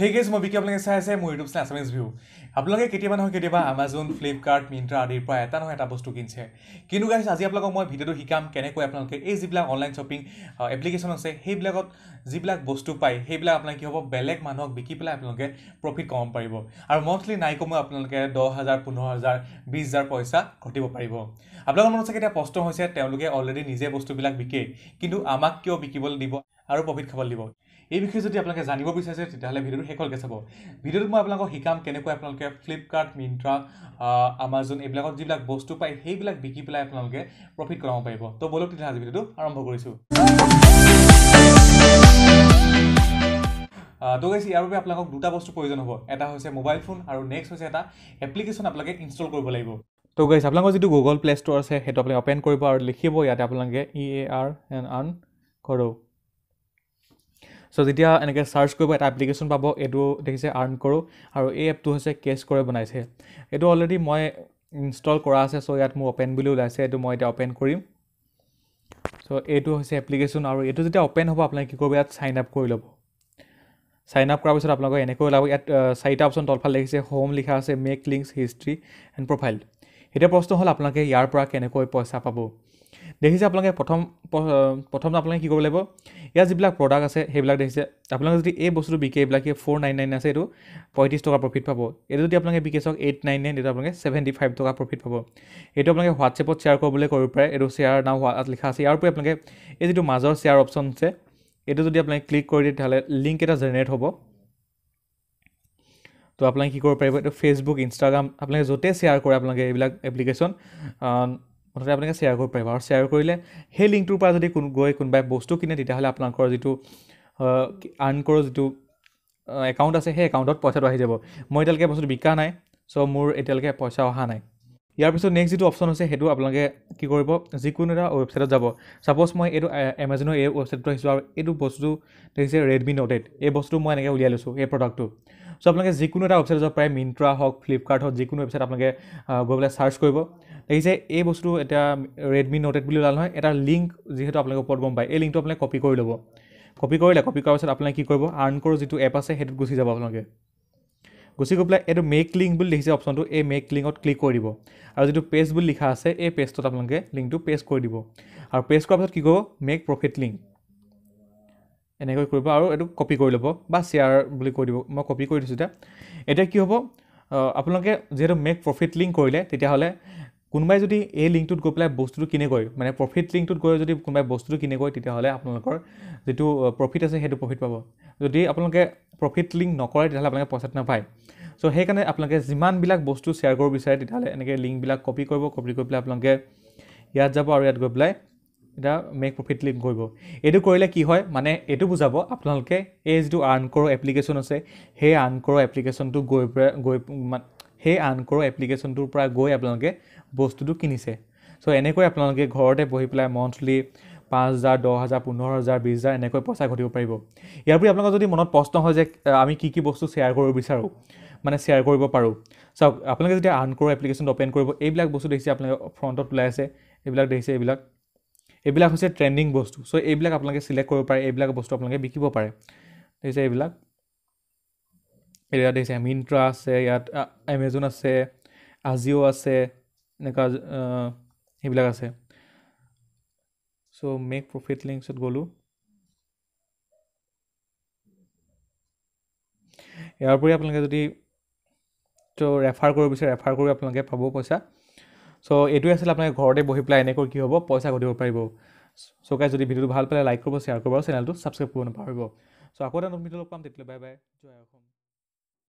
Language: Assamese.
সেই কেছ মই বিকি আপোনালোকে চাই আছে মোৰ ইউটিউব চেনেল আছামিজ ভিউ আপোনালোকে কেতিয়াবা নহয় কেতিয়াবা আমাজন ফ্লিপকাৰ্ট মিণ্ট্ৰা আদিৰ পৰা এটা নহয় এটা বস্তু কিনিছে কিন্তু গাইছে আজি আপোনালোকক মই ভিডিঅ'টো শিকাম কেনেকৈ আপোনালোকে এই যিবিলাক অনলাইন শ্বপিং এপ্লিকেশ্যন আছে সেইবিলাকত যিবিলাক বস্তু পায় সেইবিলাক আপোনালোকে কি হ'ব বেলেগ মানুহক বিকি পেলাই আপোনালোকে প্ৰফিট কমাব পাৰিব আৰু মন্থলি নাই কমেও আপোনালোকে দহ হাজাৰ পোন্ধৰ হাজাৰ বিছ হাজাৰ পইচা ঘটিব পাৰিব আপোনালোকৰ মনত চাগে এতিয়া প্ৰশ্ন হৈছে তেওঁলোকে অলৰেডি নিজে বস্তুবিলাক বিকে কিন্তু আমাক কিয় বিকিবলৈ দিব আৰু প্ৰফিট খাবলৈ দিব এই বিষয়ে যদি আপোনালোকে জানিব বিচাৰিছে তেতিয়াহ'লে ভিডিঅ'টো শেষলৈকে চাব ভিডিঅ'টোত মই আপোনালোকক শিকাম কেনেকৈ আপোনালোকে ফ্লিপকাৰ্ট মিন্ট্ৰা আমাজন এইবিলাকত যিবিলাক বস্তু পায় সেইবিলাক বিকি পেলাই আপোনালোকে প্ৰফিট কমাব পাৰিব তো বলক তেতিয়াহ'লে আজি ভিডিঅ'টো আৰম্ভ কৰিছোঁ তো গৈছে ইয়াৰ বাবে আপোনালোকক দুটা বস্তু প্ৰয়োজন হ'ব এটা হৈছে মোবাইল ফোন আৰু নেক্সট হৈছে এটা এপ্লিকেশ্যন আপোনালোকে ইনষ্টল কৰিব লাগিব তো গৈছে আপোনালোকৰ যিটো গুগল প্লে ষ্ট'ৰ আছে সেইটো আপুনি অ'পেন কৰিব আৰু লিখিব ইয়াতে আপোনালোকে ই এ আৰ এন আন কৰোঁ চ' যেতিয়া এনেকৈ চাৰ্চ কৰিব এটা এপ্লিকেশ্যন পাব এইটো দেখিছে আৰ্ণ কৰোঁ আৰু এই এপটো হৈছে কেছ কৰে বনাইছে এইটো অলৰেডি মই ইনষ্টল কৰা আছে চ' ইয়াত মোৰ অ'পেন বুলি ওলাইছে এইটো মই এতিয়া অ'পেন কৰিম চ' এইটো হৈছে এপ্লিকেশ্যন আৰু এইটো যেতিয়া অ'পেন হ'ব আপোনালোকে কি কৰিব ইয়াত চাইন আপ কৰি ল'ব চাইন আপ কৰাৰ পিছত আপোনালোকে এনেকৈ ওলাব ইয়াত চাৰিটা অপশ্যন তলফালে দেখিছে হোম লিখা আছে make links history and profile এতিয়া প্ৰশ্ন হ'ল আপোনালোকে ইয়াৰ পৰা কেনেকৈ পইচা পাব দেখিছে আপোনালোকে প্ৰথম প্ৰথম আপোনালোকে কি কৰিব লাগিব ইয়াৰ যিবিলাক প্ৰডাক্ট আছে সেইবিলাক দেখিছে আপোনালোকে যদি এই বস্তুটো বিকে এইবিলাক ফ'ৰ নাইন নাইন আছে এইটো পঁয়ত্ৰিছ টকা প্ৰফিট পাব এইটো যদি আপোনালোকে বিকে চাওক এইট নাইন নাইন এইটো আপোনালোকে ছেভেণ্টি ফাইভ টকা প্ৰফিট পাব এইটো আপোনালোকে হোৱাটছএপত শ্বেয়াৰ কৰিবলৈ কৰিব পাৰে এইটো শ্বেয়াৰ নাও হোৱাত লিখা আছে ইয়াৰ উপৰি আপোনালোকে এই যিটো মাজৰ শ্বেয়াৰ অপশ্যন আছে এইটো যদি আপোনালোকে ক্লিক কৰি দিয়ে তেতিয়াহ'লে লিংক এটা জেনেৰেট হ'ব তো আপোনালোকে কি কৰিব পাৰিব এইটো ফেচবুক ইনষ্টাগ্ৰাম আপোনালোকে য'তে শ্বেয়াৰ কৰে আপোনালোকে এইবিলাক এপ্লিকেশ্যন মুঠতে আপোনালোকে শ্বেয়াৰ কৰিব পাৰিব আৰু শ্বেয়াৰ কৰিলে সেই লিংকটোৰ পৰা যদি কোন গৈ কোনোবাই বস্তু কিনে তেতিয়াহ'লে আপোনালোকৰ যিটো আৰ্ণ কৰোঁ যিটো একাউণ্ট আছে সেই একাউণ্টত পইচাটো আহি যাব মই এতিয়ালৈকে বস্তুটো বিকা নাই চ' মোৰ এতিয়ালৈকে পইচা অহা নাই ইয়াৰ পিছত নেক্সট যিটো অপশ্যন আছে সেইটো আপোনালোকে কি কৰিব যিকোনো এটা ৱেবছাইটত যাব ছাপ'জ মই এইটো এমাজনৰ এই ৱেবছাইটটো আহিছোঁ আৰু এইটো বস্তুটো দেখিছে ৰেডমি ন'ট এইট এই বস্তুটো মই এনেকৈ উলিয়াই লৈছোঁ এই প্ৰডাক্টটো চ' আপোনালোকে যিকোনো এটা ৱেবছাইট যাব পাৰে মিন্ট্ৰা হওক ফ্লিপকাৰ্ট হওক যিকোনো ৱেবছাইট আপোনালোকে গৈ পেলাই চাৰ্চ কৰিব দেখিছে এই বস্তুটো এতিয়া ৰেডমি ন'ট এইট বুলি ওলাল নহয় এটা লিংক যিহেতু আপোনালোকে ওপৰত গম পায় এই লিংকটো আপোনালোকে কপি কৰি ল'ব কপি কৰিলে কপি কৰাৰ পিছত আপোনালোকে কি কৰিব আৰ্ণ কৰোঁ যিটো এপ আছে সেইটোত গুচি যাব আপোনালোকে গুচি গৈ পেলাই এইটো মেক লিংক বুলি লিখিছে অপশ্যনটো এই মেক লিংকত ক্লিক কৰি দিব আৰু যিটো পেজ বুলি লিখা আছে এই পেজটোত আপোনালোকে লিংকটো পেষ্ট কৰি দিব আৰু পেষ্ট কৰাৰ পিছত কি কৰিব মেক প্ৰফিট লিংক এনেকৈ কৰিব আৰু এইটো কপি কৰি ল'ব বা শ্বেয়াৰ বুলি কৈ দিব মই কপি কৰি দিছোঁ এতিয়া এতিয়া কি হ'ব আপোনালোকে যিহেতু মেক প্ৰফিট লিংক কৰিলে তেতিয়াহ'লে কোনোবাই যদি এই লিংকটোত গৈ পেলাই বস্তুটো কিনেগৈ মানে প্ৰফিট লিংকটোত গৈ যদি কোনোবাই বস্তুটো কিনে কিনেগৈ তেতিয়াহ'লে আপোনালোকৰ যিটো প্ৰফিট আছে সেইটো প্ৰফিট পাব যদি আপোনালোকে প্ৰফিট লিংক নকৰে তেতিয়াহ'লে আপোনালোকে পইচাটো নাপায় চ' সেইকাৰণে আপোনালোকে যিমানবিলাক বস্তু শ্বেয়াৰ কৰিব বিচাৰে তেতিয়াহ'লে এনেকৈ লিংকবিলাক কপি কৰিব কপি কৰি পেলাই আপোনালোকে ইয়াত যাব আৰু ইয়াত গৈ পেলাই এতিয়া মেক প্ৰফিট লিংক কৰিব এইটো কৰিলে কি হয় মানে এইটো বুজাব আপোনালোকে এই যিটো আৰ্ণ কৰোঁ এপ্লিকেশ্যন আছে সেই আৰ্ণ কৰোঁ এপ্লিকেশ্যনটো গৈ পেলাই গৈ সেই আনকৰ এপ্লিকেশ্যনটোৰ পৰা গৈ আপোনালোকে বস্তুটো কিনিছে চ' এনেকৈ আপোনালোকে ঘৰতে বহি পেলাই মন্থলি পাঁচ হাজাৰ দহ হাজাৰ পোন্ধৰ হাজাৰ বিছ হাজাৰ এনেকৈ পইচা ঘটিব পাৰিব ইয়াৰ উপৰি আপোনালোকৰ যদি মনত প্ৰশ্ন হয় যে আমি কি কি বস্তু শ্বেয়াৰ কৰিব বিচাৰোঁ মানে শ্বেয়াৰ কৰিব পাৰোঁ চাওক আপোনালোকে যেতিয়া আনকৰ এপ্লিকেশ্যনটো অ'পেন কৰিব এইবিলাক বস্তু দেখিছে আপোনালোকে ফ্ৰণ্টত ওলাই আছে এইবিলাক দেখিছে এইবিলাক এইবিলাক হৈছে ট্ৰেণ্ডিং বস্তু চ' এইবিলাক আপোনালোকে ছিলেক্ট কৰিব পাৰে এইবিলাক বস্তু আপোনালোকে বিকিব পাৰে দেখিছে এইবিলাক এতিয়া দেখিছে মিন্ট্ৰা আছে ইয়াত এমেজন আছে আজিঅ' আছে এনেকুৱা সেইবিলাক আছে চ' মেক প্ৰফিট লিংকছত গ'লোঁ ইয়াৰ উপৰি আপোনালোকে যদি ত' ৰেফাৰ কৰিব বিচাৰে ৰেফাৰ কৰি আপোনালোকে পাব পইচা চ' এইটোৱে আছিলে আপোনালোকে ঘৰতে বহি পেলাই এনেকৈ কি হ'ব পইচা ঘটিব পাৰিব চ' কাই যদি ভিডিঅ'টো ভাল পালে লাইক কৰিব শ্বেয়াৰ কৰিব আৰু চেনেলটো ছাবস্ক্ৰাইব কৰিব নাপাহৰিব চ' আকৌ এটা নতুন ভিডিঅ' লগ পাম তেতিয়ালৈ বাই বাই জয় অসম